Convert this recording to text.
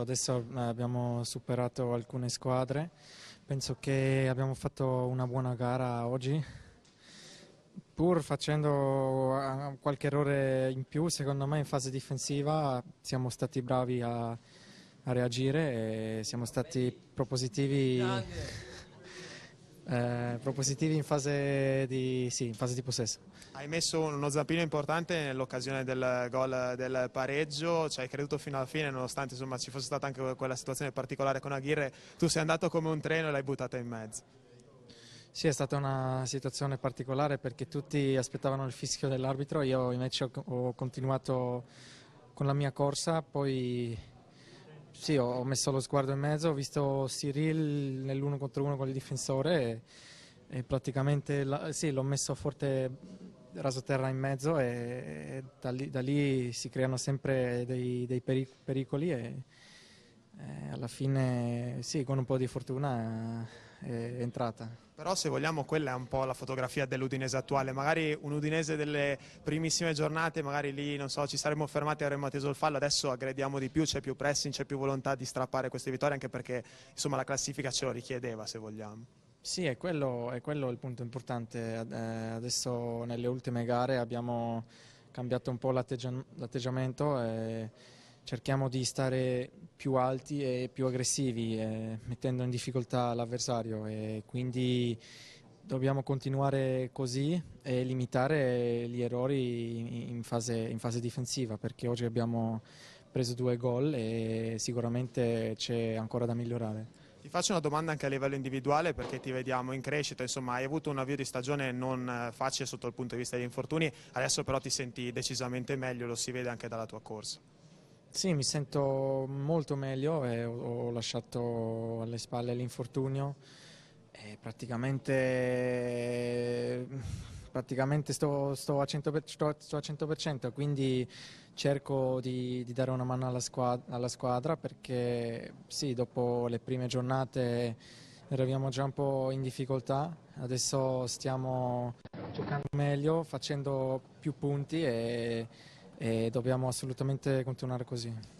Adesso eh, abbiamo superato alcune squadre, penso che abbiamo fatto una buona gara oggi, pur facendo eh, qualche errore in più, secondo me in fase difensiva siamo stati bravi a, a reagire e siamo stati propositivi. Eh, propositivi in fase, di, sì, in fase, di, possesso. Hai messo uno zampino importante nell'occasione del gol del pareggio, ci cioè hai creduto fino alla fine nonostante insomma, ci fosse stata anche quella situazione particolare con Aguirre, tu sei andato come un treno e l'hai buttata in mezzo. Sì, è stata una situazione particolare perché tutti aspettavano il fischio dell'arbitro, io invece ho continuato con la mia corsa, poi sì, ho messo lo sguardo in mezzo, ho visto Cyril nell'uno contro uno con il difensore e, e praticamente la, sì, l'ho messo forte raso terra in mezzo e, e da, lì, da, lì, si creano sempre dei, dei pericoli e, e alla fine sì, con un po' di fortuna è entrata. Però se vogliamo quella è un po' la fotografia dell'Udinese attuale, magari un Udinese delle primissime giornate, magari lì non so, ci saremmo fermati e avremmo atteso il fallo, adesso aggrediamo di più, c'è più pressing, c'è più volontà di strappare queste vittorie anche perché insomma la classifica ce lo richiedeva se vogliamo. Sì, è quello, è quello il punto importante, eh, adesso nelle ultime gare abbiamo cambiato un po' l'atteggiamento cerchiamo di stare più alti e più aggressivi, eh, mettendo in difficoltà l'avversario e quindi dobbiamo continuare così e limitare gli errori in fase, in fase difensiva perché oggi abbiamo preso due gol e sicuramente c'è ancora da migliorare. Ti faccio una domanda anche a livello individuale perché ti vediamo in crescita, insomma hai avuto un avvio di stagione non eh, facile sotto il punto di vista degli infortuni, adesso però ti senti decisamente meglio, lo si vede anche dalla tua corsa. Sì, mi sento molto meglio, eh, ho lasciato alle spalle l'infortunio e praticamente, praticamente sto, sto, a 100%, sto, a 100%, quindi cerco di, di dare una mano alla squadra, alla squadra, perché sì, dopo le prime giornate eravamo già un po' in difficoltà, adesso stiamo giocando meglio, facendo più punti e e dobbiamo assolutamente continuare così.